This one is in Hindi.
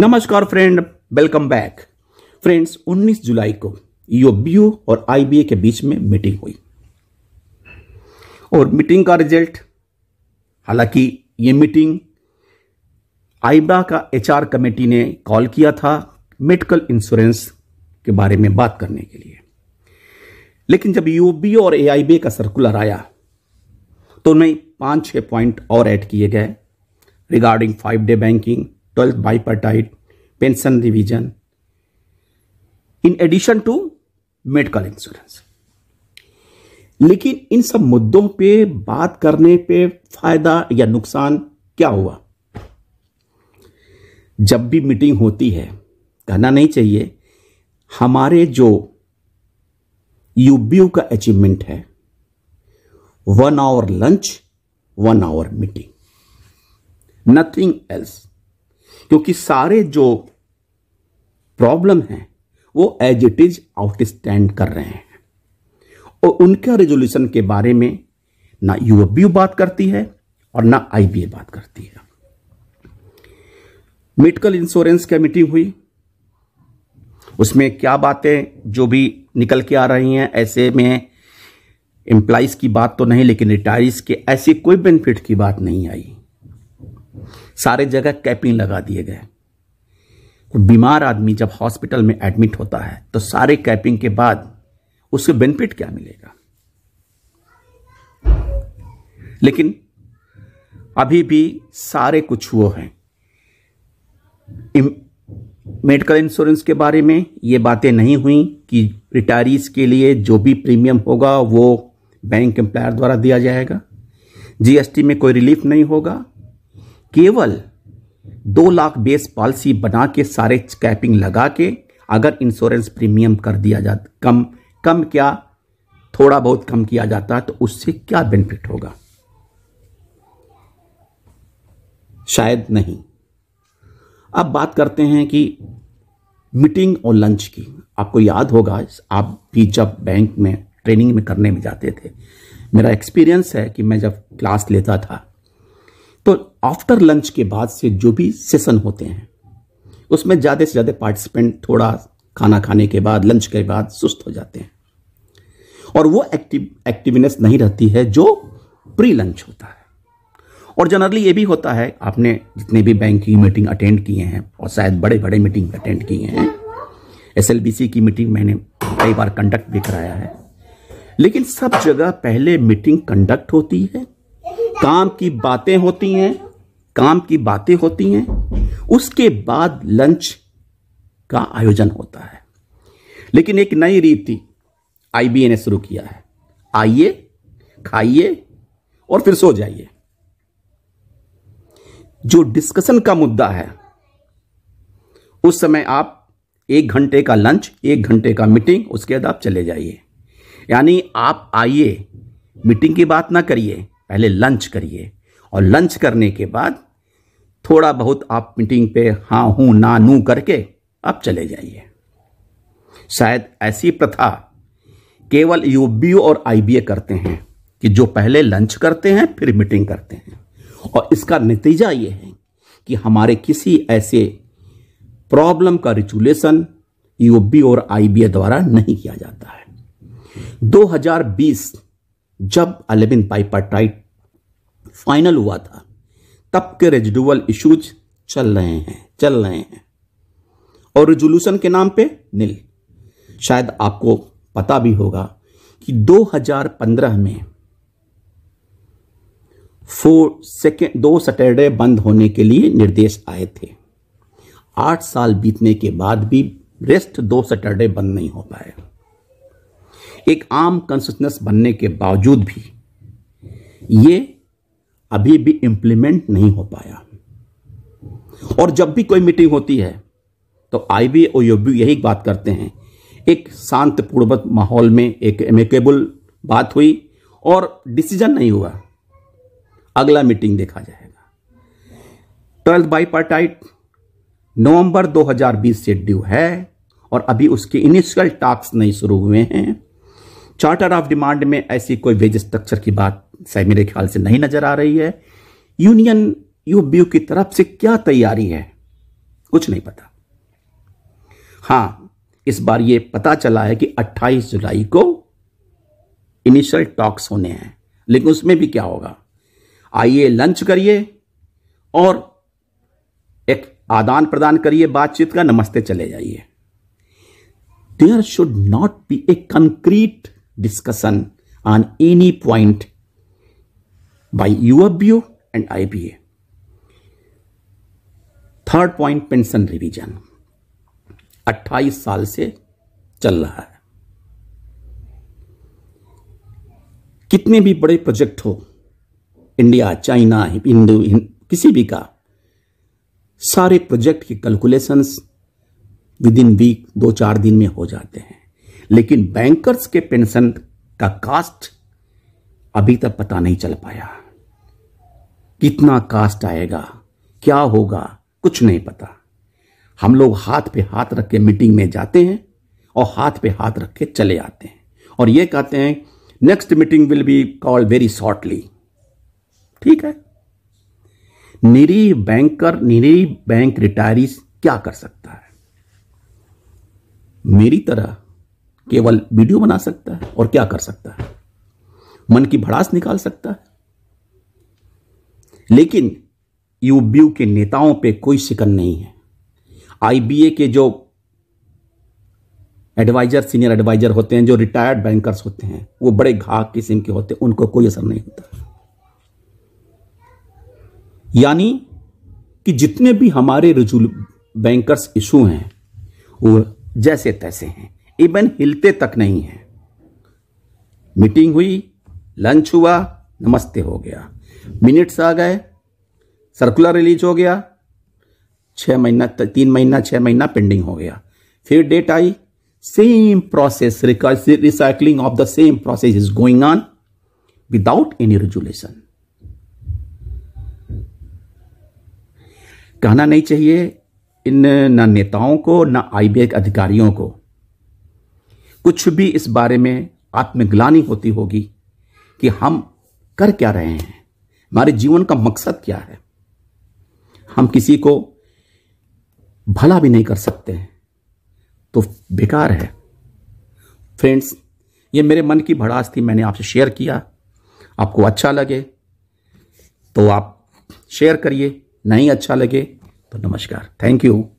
नमस्कार फ्रेंड वेलकम बैक फ्रेंड्स 19 जुलाई को यूबीओ और आईबीए के बीच में मीटिंग हुई और मीटिंग का रिजल्ट हालांकि ये मीटिंग आईबा का एचआर कमेटी ने कॉल किया था मेडिकल इंश्योरेंस के बारे में बात करने के लिए लेकिन जब यूबीओ और एआईबीए का सर्कुलर आया तो उनमें पांच छह पॉइंट और ऐड किए गए regarding five day banking twelfth bipartite pension revision in addition to medical insurance लेकिन इन सब मुद्दों पे बात करने पे फायदा या नुकसान क्या हुआ जब भी मीटिंग होती है कहना नहीं चाहिए हमारे जो यूबीयू का अचीवमेंट है one hour lunch one hour meeting nothing else क्योंकि सारे जो प्रॉब्लम हैं वो एज इट इज आउटस्टैंड कर रहे हैं और उनका रेजोल्यूशन के बारे में ना यू बात करती है और ना आईबीए बात करती है मेडिकल इंश्योरेंस की मीटिंग हुई उसमें क्या बातें जो भी निकल के आ रही हैं ऐसे में एम्प्लाइज की बात तो नहीं लेकिन रिटायर्स के ऐसी कोई बेनिफिट की बात नहीं आई सारे जगह कैपिंग लगा दिए गए तो बीमार आदमी जब हॉस्पिटल में एडमिट होता है तो सारे कैपिंग के बाद उसके बेनिफिट क्या मिलेगा लेकिन अभी भी सारे कुछ हुए हैं मेडिकल इंश्योरेंस के बारे में ये बातें नहीं हुई कि रिटायरीज के लिए जो भी प्रीमियम होगा वो बैंक एम्प्लायर द्वारा दिया जाएगा जीएसटी में कोई रिलीफ नहीं होगा केवल दो लाख बेस पॉलिसी बना के सारे कैपिंग लगा के अगर इंश्योरेंस प्रीमियम कर दिया जाता कम कम क्या थोड़ा बहुत कम किया जाता तो उससे क्या बेनिफिट होगा शायद नहीं अब बात करते हैं कि मीटिंग और लंच की आपको याद होगा आप भी जब बैंक में ट्रेनिंग में करने में जाते थे मेरा एक्सपीरियंस है कि मैं जब क्लास लेता था आफ्टर लंच के बाद से जो भी सेशन होते हैं उसमें ज़्यादा से ज़्यादा पार्टिसिपेंट थोड़ा खाना खाने के बाद लंच के बाद सुस्त हो जाते हैं और वो एक्टिव एक्टिवनेस नहीं रहती है जो प्री लंच होता है और जनरली ये भी होता है आपने जितने भी बैंक की मीटिंग अटेंड किए हैं और शायद बड़े बड़े मीटिंग अटेंड किए हैं एस की मीटिंग मैंने कई बार कंडक्ट भी कराया है लेकिन सब जगह पहले मीटिंग कंडक्ट होती है काम की बातें होती हैं काम की बातें होती हैं उसके बाद लंच का आयोजन होता है लेकिन एक नई रीति आईबीए ने शुरू किया है आइए खाइए और फिर सो जाइए जो डिस्कशन का मुद्दा है उस समय आप एक घंटे का लंच एक घंटे का मीटिंग उसके बाद आप चले जाइए यानी आप आइए मीटिंग की बात ना करिए पहले लंच करिए और लंच करने के बाद थोड़ा बहुत आप मीटिंग पे हा हूं ना नू करके आप चले जाइए शायद ऐसी प्रथा केवल यूबी और आईबीए करते हैं कि जो पहले लंच करते हैं फिर मीटिंग करते हैं और इसका नतीजा ये है कि हमारे किसी ऐसे प्रॉब्लम का रिचुलेशन यूबी और आईबीए द्वारा नहीं किया जाता है 2020 जब अलेविन पाइपाटाइट फाइनल हुआ था तब के रेजिडुअल इश्यूज चल रहे हैं चल रहे हैं और रेजोल्यूशन के नाम पे नील शायद आपको पता भी होगा कि 2015 में फोर सेकेंड दो सैटरडे बंद होने के लिए निर्देश आए थे आठ साल बीतने के बाद भी रेस्ट दो सैटरडे बंद नहीं हो पाए एक आम कंसिस्टेंस बनने के बावजूद भी ये अभी भी इंप्लीमेंट नहीं हो पाया और जब भी कोई मीटिंग होती है तो आई बी और यूबी यही बात करते हैं एक शांत पूर्वक माहौल में एक एमिकेबल बात हुई और डिसीजन नहीं हुआ अगला मीटिंग देखा जाएगा ट्वेल्थ बाई पार्टाइट नवंबर 2020 से ड्यू है और अभी उसके इनिशियल टास्क नहीं शुरू हुए हैं चार्टर ऑफ डिमांड में ऐसी कोई वेज स्ट्रक्चर की बात मेरे ख्याल से नहीं नजर आ रही है यूनियन यूबीयू की तरफ से क्या तैयारी है कुछ नहीं पता हाँ इस बार यह पता चला है कि 28 जुलाई को इनिशियल टॉक्स होने हैं लेकिन उसमें भी क्या होगा आइए लंच करिए और एक आदान प्रदान करिए बातचीत का नमस्ते चले जाइए there should not be a concrete discussion on any point by UFBU and IBA. Third point pension revision 28 साल से चल रहा है कितने भी बड़े प्रोजेक्ट हो इंडिया चाइना हिंदू किसी भी का सारे प्रोजेक्ट के कैलकुलेशंस विद इन वीक दो चार दिन में हो जाते हैं लेकिन बैंकर्स के पेंशन का कास्ट अभी तक पता नहीं चल पाया कितना कास्ट आएगा क्या होगा कुछ नहीं पता हम लोग हाथ पे हाथ रख के मीटिंग में जाते हैं और हाथ पे हाथ रख के चले आते हैं और ये कहते हैं next meeting will be called very shortly ठीक है निरी बैंकर निरी बैंक रिटायरी क्या कर सकता है मेरी तरह केवल वीडियो बना सकता है और क्या कर सकता है मन की भड़ास निकाल सकता है लेकिन यूबीयू के नेताओं पे कोई शिकन नहीं है आईबीए के जो एडवाइजर सीनियर एडवाइजर होते हैं जो रिटायर्ड बैंकर्स होते हैं वो बड़े घाक किस्म के होते हैं उनको कोई असर नहीं होता यानी कि जितने भी हमारे रिजुल बैंकर्स इशू हैं वो जैसे तैसे हैं इवन हिलते तक नहीं है मीटिंग हुई लंच हुआ नमस्ते हो गया मिनट्स आ गए सर्कुलर रिलीज हो गया छः महीना तीन महीना छः महीना पेंडिंग हो गया फिर डेट आई same process recycling of the same process is going on without any resolution कहना नहीं चाहिए इन ना नेताओं को ना के अधिकारियों को कुछ भी इस बारे में आत्मग्लानी होती होगी कि हम कर क्या रहे हैं हमारे जीवन का मकसद क्या है हम किसी को भला भी नहीं कर सकते हैं तो बेकार है फ्रेंड्स ये मेरे मन की भड़ास थी मैंने आपसे शेयर किया आपको अच्छा लगे तो आप शेयर करिए नहीं अच्छा लगे तो नमस्कार थैंक यू